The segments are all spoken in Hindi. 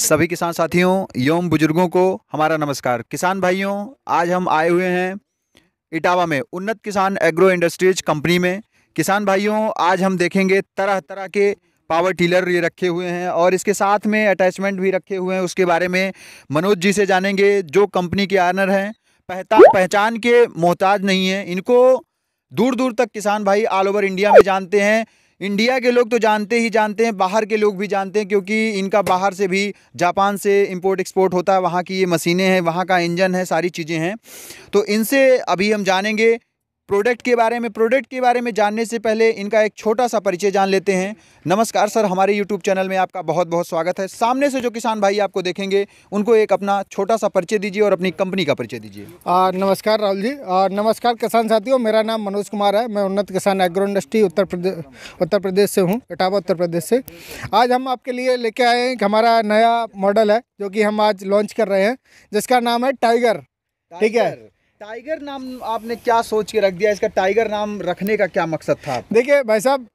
सभी किसान साथियों यौम बुजुर्गों को हमारा नमस्कार किसान भाइयों आज हम आए हुए हैं इटावा में उन्नत किसान एग्रो इंडस्ट्रीज कंपनी में किसान भाइयों आज हम देखेंगे तरह तरह के पावर टीलर ये रखे हुए हैं और इसके साथ में अटैचमेंट भी रखे हुए हैं उसके बारे में मनोज जी से जानेंगे जो कंपनी के आनर हैं पहता पहचान के मोहताज नहीं हैं इनको दूर दूर तक किसान भाई ऑल ओवर इंडिया में जानते हैं इंडिया के लोग तो जानते ही जानते हैं बाहर के लोग भी जानते हैं क्योंकि इनका बाहर से भी जापान से इंपोर्ट एक्सपोर्ट होता है वहाँ की ये मशीनें हैं वहाँ का इंजन है सारी चीज़ें हैं तो इनसे अभी हम जानेंगे प्रोडक्ट के बारे में प्रोडक्ट के बारे में जानने से पहले इनका एक छोटा सा परिचय जान लेते हैं नमस्कार सर हमारे यूट्यूब चैनल में आपका बहुत बहुत स्वागत है सामने से जो किसान भाई आपको देखेंगे उनको एक अपना छोटा सा परिचय दीजिए और अपनी कंपनी का परिचय दीजिए नमस्कार राहुल जी आ, नमस्कार किसान साथियों मेरा नाम मनोज कुमार है मैं उन्नत किसान एग्रो इंडस्ट्री उत्तर प्रदेश उत्तर प्रदेश से हूँ इटावा उत्तर प्रदेश से आज हम आपके लिए लेके आए हैं हमारा नया मॉडल है जो कि हम आज लॉन्च कर रहे हैं जिसका नाम है टाइगर ठीक है टाइगर नाम आपने क्या सोच के रख दिया इसका टाइगर नाम रखने का क्या मकसद था देखिए भाई साहब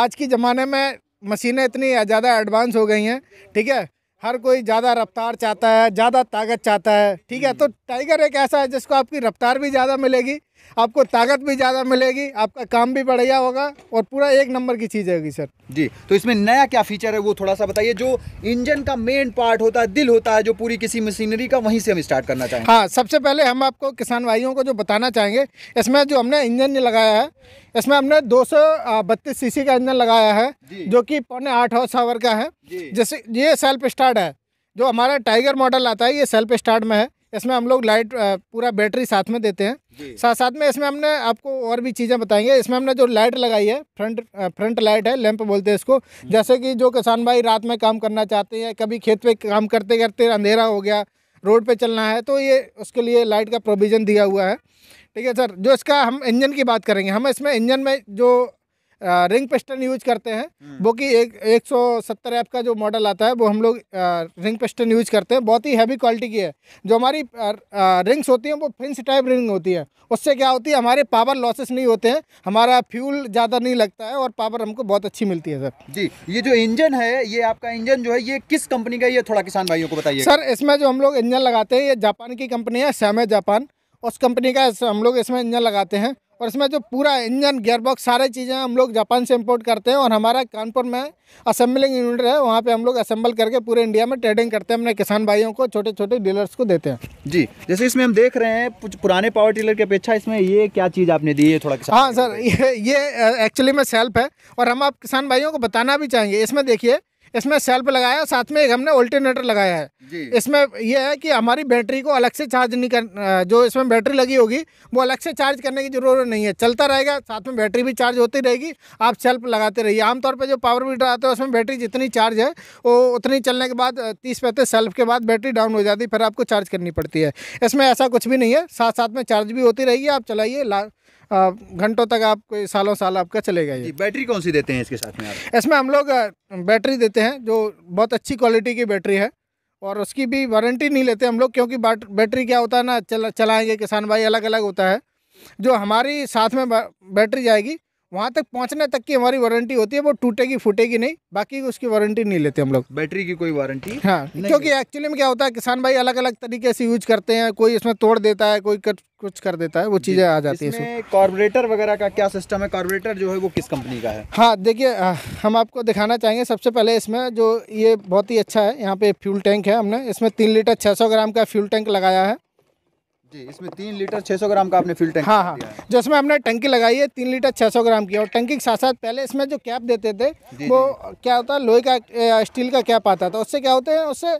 आज के ज़माने में मशीनें इतनी ज़्यादा एडवांस हो गई हैं ठीक है हर कोई ज़्यादा रफ्तार चाहता है ज़्यादा ताकत चाहता है ठीक है हम्म। तो टाइगर एक ऐसा है जिसको आपकी रफ्तार भी ज़्यादा मिलेगी आपको ताकत भी ज़्यादा मिलेगी आपका काम भी बढ़िया होगा और पूरा एक नंबर की चीज़ होगी सर जी तो इसमें नया क्या फीचर है वो थोड़ा सा बताइए जो इंजन का मेन पार्ट होता है दिल होता है जो पूरी किसी मशीनरी का वहीं से हम स्टार्ट करना चाहेंगे हाँ सबसे पहले हम आपको किसान भाइयों को जो बताना चाहेंगे इसमें जो हमने इंजन लगाया है इसमें हमने दो सौ का इंजन लगाया है जो कि पौने आठ हॉर्स का है जैसे ये सेल्फ स्टार्ट है जो हमारा टाइगर मॉडल आता है ये सेल्फ स्टार्ट में है इसमें हम लोग लाइट पूरा बैटरी साथ में देते हैं साथ साथ में इसमें हमने आपको और भी चीज़ें बताएंगे इसमें हमने जो लाइट लगाई है फ्रंट फ्रंट लाइट है लैंप बोलते हैं इसको जैसे कि जो किसान भाई रात में काम करना चाहते हैं कभी खेत पे काम करते करते अंधेरा हो गया रोड पे चलना है तो ये उसके लिए लाइट का प्रोविज़न दिया हुआ है ठीक है सर जो इसका हम इंजन की बात करेंगे हम इसमें इंजन में जो रिंग पेस्टन यूज करते हैं हम्म। वो कि एक एक सौ सत्तर ऐप का जो मॉडल आता है वो हम लोग रिंग पेस्टन यूज करते हैं बहुत ही हैवी क्वालिटी की है जो हमारी रिंग्स होती हैं वो फिंस टाइप रिंग होती है उससे क्या होती है हमारे पावर लॉसेस नहीं होते हैं हमारा फ्यूल ज़्यादा नहीं लगता है और पावर हमको बहुत अच्छी मिलती है सर जी ये जो इंजन है ये आपका इंजन जो है ये किस कंपनी का ये थोड़ा किसान भाइयों को बताइए सर इसमें जो हम लोग इंजन लगाते हैं ये जापान की कंपनी है सैमे जापान उस कंपनी का हम लोग इसमें इंजन लगाते हैं और इसमें जो पूरा इंजन गेयरबॉक्स सारे चीज़ें हम लोग जापान से इंपोर्ट करते हैं और हमारा कानपुर में असेंबलिंग यूनिट है वहाँ पे हम लोग असेंबल करके पूरे इंडिया में ट्रेडिंग करते हैं अपने किसान भाइयों को छोटे छोटे डीलर्स को देते हैं जी जैसे इसमें हम देख रहे हैं पुराने पावर टीलर की अपेक्षा इसमें ये क्या चीज़ आपने दी है थोड़ा हाँ सर ये ये एक्चुअली में सेल्फ है और हम आप किसान भाइयों को बताना भी चाहेंगे इसमें देखिए इसमें सेल्फ लगाया साथ में एक हमने ऑल्टरनेटर लगाया है इसमें यह है कि हमारी बैटरी को अलग से चार्ज नहीं कर जो इसमें बैटरी लगी होगी वो अलग से चार्ज करने की ज़रूरत नहीं है चलता रहेगा साथ में बैटरी भी चार्ज होती रहेगी आप सेल्फ लगाते रहिए आमतौर पर जो पावर मीटर आता है उसमें बैटरी जितनी चार्ज है वो उतनी चलने के बाद तीस पैंतीस सेल्फ के बाद बैटरी डाउन हो जाती है फिर आपको चार्ज करनी पड़ती है इसमें ऐसा कुछ भी नहीं है साथ साथ में चार्ज भी होती रहेगी आप चलाइए ला घंटों तक आप कोई सालों साल आपका चलेगा ये बैटरी कौन सी देते हैं इसके साथ में आप इसमें हम लोग बैटरी देते हैं जो बहुत अच्छी क्वालिटी की बैटरी है और उसकी भी वारंटी नहीं लेते हम लोग क्योंकि बैटरी क्या होता है ना चल चलाएँगे किसान भाई अलग अलग होता है जो हमारी साथ में बैटरी जाएगी वहाँ तक पहुँचने तक की हमारी वारंटी होती है वो टूटेगी फूटेगी नहीं बाकी उसकी वारंटी नहीं लेते हम लोग बैटरी की कोई वारंटी हाँ क्योंकि एक्चुअली में क्या होता है किसान भाई अलग अलग तरीके से यूज करते हैं कोई इसमें तोड़ देता है कोई कर, कुछ कर देता है वो चीज़ें आ जाती है कार्बोरेटर वगैरह का क्या सिस्टम है कार्बोरेटर जो है वो किस कंपनी का है हाँ देखिये हम आपको दिखाना चाहेंगे सबसे पहले इसमें जो ये बहुत ही अच्छा है यहाँ पे फ्यूल टैंक है हमने इसमें तीन लीटर छह ग्राम का फ्यूल टैंक लगाया है जी इसमें तीन लीटर 600 ग्राम का आपने फ्यूल टैंक हाँ हाँ जिसमें हमने टंकी लगाई है तीन लीटर 600 ग्राम की और टंकी के साथ साथ पहले इसमें जो कैप देते थे जी, वो जी। क्या होता है लोहे का स्टील का कैप आता था उससे क्या होते हैं उससे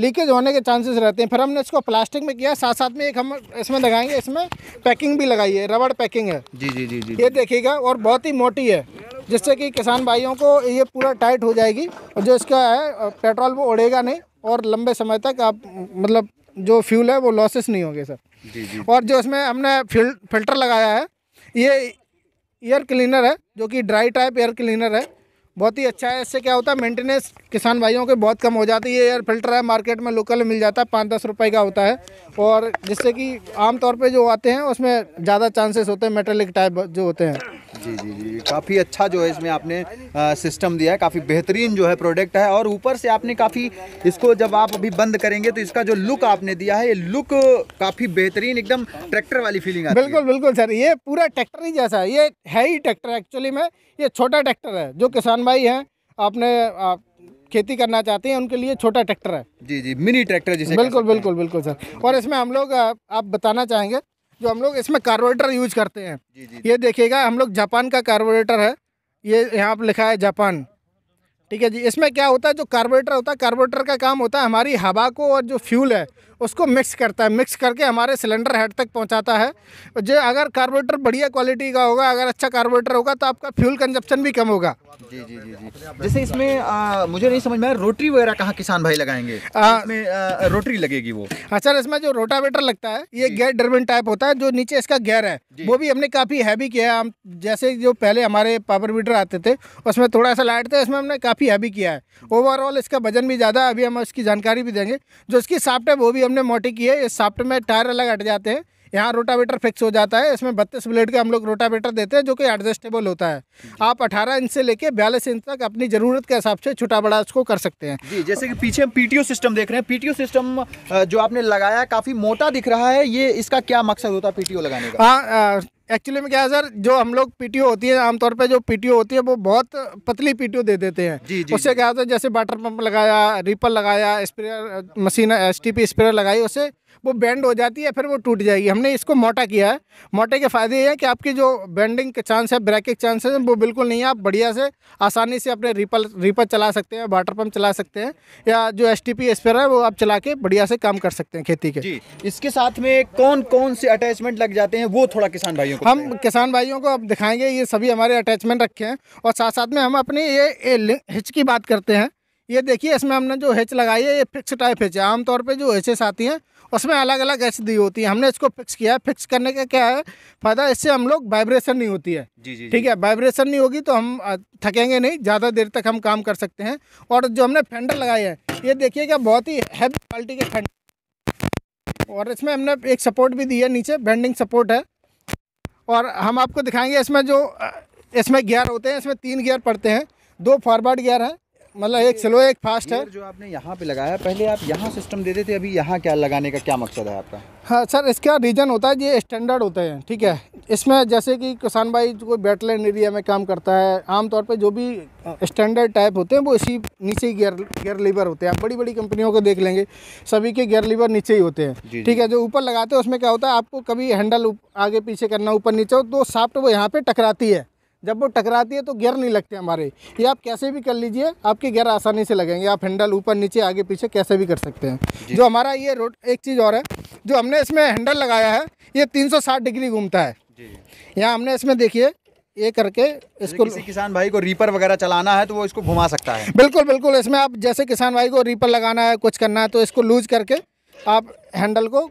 लीकेज होने के चांसेस रहते हैं फिर हमने इसको प्लास्टिक में किया साथ साथ में एक हम इसमें लगाएंगे इसमें पैकिंग भी लगाई है रबड़ पैकिंग है जी जी जी जी ये देखिएगा और बहुत ही मोटी है जिससे कि किसान भाइयों को ये पूरा टाइट हो जाएगी और जो इसका है पेट्रोल वो उड़ेगा नहीं और लंबे समय तक आप मतलब जो फ्यूल है वो लॉसेस नहीं होंगे सर जी जी और जो इसमें हमने फिल, फिल्टर लगाया है ये एयर क्लीनर है जो कि ड्राई टाइप एयर क्लीनर है बहुत ही अच्छा है इससे क्या होता है मेंटेनेंस किसान भाइयों के बहुत कम हो जाती है ये एयर फिल्टर है मार्केट में लोकल मिल जाता है पाँच दस रुपए का होता है और जिससे कि आमतौर पे जो आते हैं उसमें ज़्यादा चांसेस होते हैं मेटेलिक टाइप जो होते हैं जी जी जी काफ़ी अच्छा जो है इसमें आपने आ, सिस्टम दिया है काफ़ी बेहतरीन जो है प्रोडक्ट है और ऊपर से आपने काफ़ी इसको जब आप अभी बंद करेंगे तो इसका जो लुक आपने दिया है ये लुक काफ़ी बेहतरीन एकदम ट्रैक्टर वाली फीलिंग आती बिल्कुल बिल्कुल सर ये पूरा ट्रैक्टर ही जैसा है ये है ही ट्रैक्टर एक्चुअली में ये छोटा ट्रैक्टर है जो किसान भाई हैं आपने आप, खेती करना चाहते हैं उनके लिए छोटा ट्रैक्टर है जी जी मिनी ट्रैक्टर जिसे बिल्कुल बिल्कुल बिल्कुल सर और इसमें हम लोग आप बताना चाहेंगे जो हम लोग इसमें कार्बोरेटर यूज करते हैं जी, जी, ये देखिएगा हम लोग जापान का कार्बोरेटर है ये यहाँ पर लिखा है जापान ठीक है जी इसमें क्या होता है जो कार्बोरेटर होता है कार्बोरेटर का काम होता है हमारी हवा को और जो फ्यूल है उसको मिक्स करता है मिक्स करके हमारे सिलेंडर हेड तक पहुंचाता है जो अगर कार्बोरेटर बढ़िया क्वालिटी का होगा अगर अच्छा कार्बोरेटर होगा तो आपका फ्यूल कंजप्शन भी कम होगा जी जी जी जी जैसे इसमें आ, मुझे नहीं समझ में आया रोटरी वगैरह कहाँ किसान भाई लगाएंगे आ, इसमें आ, रोटरी लगेगी वो हाँ सर इसमें जो रोटावेटर लगता है ये गैर डरबिन टाइप होता है जो नीचे इसका गैर है वो भी हमने काफ़ी हैवी किया है जैसे जो पहले हमारे पावर वीडर आते थे उसमें थोड़ा सा लाइट था इसमें हमने काफ़ी हैवी किया है ओवरऑल इसका वजन भी ज़्यादा है अभी हम इसकी जानकारी भी देंगे जो इसकी साफ्ट है वो भी हमने मोटी की है इस साफ्ट में टायर अलग हट जाते हैं यहाँ रोटावेटर फिक्स हो जाता है इसमें बत्तीस ब्लेड का हम लोग रोटावेटर देते हैं जो कि एडजस्टेबल होता है आप 18 इंच से लेके बयालीस इंच तक अपनी ज़रूरत के हिसाब से छोटा बड़ा इसको कर सकते हैं जी जैसे कि पीछे हम पीटीओ सिस्टम देख रहे हैं पीटीओ सिस्टम जो आपने लगाया काफ़ी मोटा दिख रहा है ये इसका क्या मकसद होता है पीटीओ लगाने का हाँ एक्चुअली में क्या है सर जो हम लोग पीटीओ होती है आमतौर पे जो पीटीओ होती है वो बहुत पतली पीटीओ दे देते हैं जी, जी, उससे क्या होता है जैसे वाटर पंप लगाया रिपर लगाया sprayer machine S T P sprayer लगाई उससे वो बैंड हो जाती है फिर वो टूट जाएगी हमने इसको मोटा किया है मोटे के फ़ायदे ये हैं कि आपकी जो बैंडिंग के चांस है ब्रेक के चांस है वो बिल्कुल नहीं है आप बढ़िया से आसानी से अपने रिपल रिपल चला सकते हैं वाटर पम्प चला सकते हैं या जो एस टी है वो आप चला के बढ़िया से काम कर सकते हैं खेती के जी इसके साथ में कौन कौन से अटैचमेंट लग जाते हैं वो थोड़ा किसान भाइयों को हम किसान भाइयों को आप दिखाएंगे ये सभी हमारे अटैचमेंट रखे हैं और साथ साथ में हम अपनी ये हिच की बात करते हैं ये देखिए इसमें हमने जो हिच लगाई है ये फिक्स टाइप हिच है आमतौर पर जो हिचेस आती हैं उसमें अलग अलग एच दी होती है हमने इसको फिक्स किया है फिक्स करने का क्या है फ़ायदा इससे हम लोग वाइब्रेशन नहीं होती है जी जी ठीक है वाइब्रेशन नहीं होगी तो हम थकेंगे नहीं ज़्यादा देर तक हम काम कर सकते हैं और जो हमने फेंडर लगाए हैं ये देखिएगा बहुत ही हैवी क्वालिटी के फेंडर और इसमें हमने एक सपोर्ट भी दी है नीचे बेंडिंग सपोर्ट है और हम आपको दिखाएंगे इसमें जो इसमें गियर होते हैं इसमें तीन गियर पड़ते हैं दो फॉरवर्ड गियर हैं मतलब एक स्लो एक फास्ट है जो आपने यहाँ पे लगाया पहले आप यहाँ सिस्टम देते थे अभी यहाँ क्या लगाने का क्या मकसद है आपका हाँ सर इसका रीजन होता है ये स्टैंडर्ड होते हैं ठीक है इसमें जैसे कि किसान भाई कोई बैटलैंड एरिया में काम करता है आमतौर पर जो भी स्टैंडर्ड टाइप होते हैं वो इसी नीचे ही गेयर गेयर लीवर होते हैं आप बड़ी बड़ी कंपनियों को देख लेंगे सभी के गेयर लीवर नीचे ही होते हैं ठीक है जो ऊपर लगाते हैं उसमें क्या होता है आपको कभी हैंडल आगे पीछे करना ऊपर नीचे हो तो साफ्ट वो यहाँ पर टकराती है जब वो टकराती है तो गियर नहीं लगते हमारे ये आप कैसे भी कर लीजिए आपके गियर आसानी से लगेंगे आप हैंडल ऊपर नीचे आगे पीछे कैसे भी कर सकते हैं जो हमारा ये रोड एक चीज़ और है जो हमने इसमें हैंडल लगाया है ये 360 डिग्री घूमता है यहाँ हमने इसमें देखिए ये करके इसको किसी किसान भाई को रीपर वगैरह चलाना है तो वो इसको घुमा सकता है बिल्कुल बिल्कुल इसमें आप जैसे किसान भाई को रीपर लगाना है कुछ करना है तो इसको लूज करके आप हैंडल को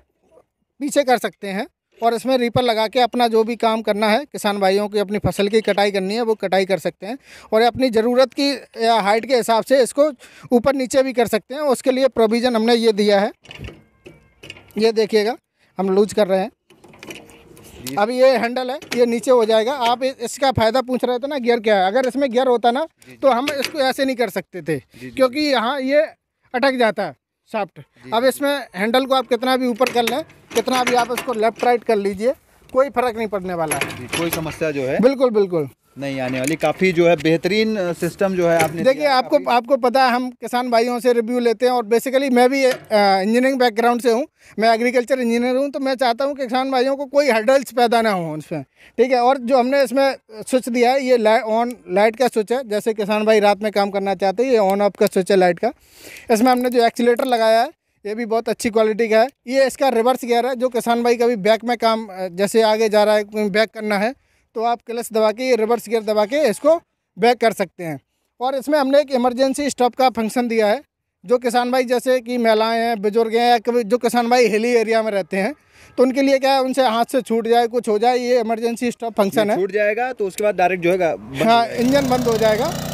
पीछे कर सकते हैं और इसमें रीपर लगा के अपना जो भी काम करना है किसान भाइयों की अपनी फसल की कटाई करनी है वो कटाई कर सकते हैं और अपनी ज़रूरत की हाइट के हिसाब से इसको ऊपर नीचे भी कर सकते हैं उसके लिए प्रोविज़न हमने ये दिया है ये देखिएगा हम लूज कर रहे हैं अब ये हैंडल है ये नीचे हो जाएगा आप इसका फ़ायदा पूछ रहे थे ना गियर क्या है अगर इसमें गियर होता ना तो हम इसको ऐसे नहीं कर सकते थे क्योंकि यहाँ ये अटक जाता है सॉफ्ट अब इसमें हैंडल को आप कितना भी ऊपर कर लें कितना भी आप इसको लेफ्ट राइट कर लीजिए कोई फर्क नहीं पड़ने वाला है कोई समस्या जो है बिल्कुल बिल्कुल नहीं आने वाली काफ़ी जो है बेहतरीन सिस्टम जो है आपने देखिए आपको आपको पता है हम किसान भाइयों से रिव्यू लेते हैं और बेसिकली मैं भी इंजीनियरिंग बैकग्राउंड से हूँ मैं एग्रीकल्चर इंजीनियर हूँ तो मैं चाहता हूँ कि किसान भाइयों को कोई हर्डल्स पैदा ना हो उसमें ठीक है और जो हमने इसमें स्विच दिया है ये ला, ऑन लाइट का स्विच है जैसे किसान भाई रात में काम करना चाहते हैं ये ऑन ऑफ का स्विच है लाइट का इसमें हमने जो एक्सीटर लगाया है ये भी बहुत अच्छी क्वालिटी का है ये इसका रिवर्स गियर है जो किसान भाई का भी बैक में काम जैसे आगे जा रहा है बैक करना है तो आप क्लच दबा के रिवर्स गियर दबा के इसको बैक कर सकते हैं और इसमें हमने एक इमरजेंसी स्टॉप का फंक्शन दिया है जो किसान भाई जैसे कि महिलाएँ हैं बुजुर्ग हैं या कभी जो किसान भाई हिली एरिया में रहते हैं तो उनके लिए क्या है उनसे हाथ से छूट जाए कुछ हो जाए ये इमरजेंसी स्टॉप फंक्शन है छूट जाएगा तो उसके बाद डायरेक्ट जो है हाँ इंजन बंद हो जाएगा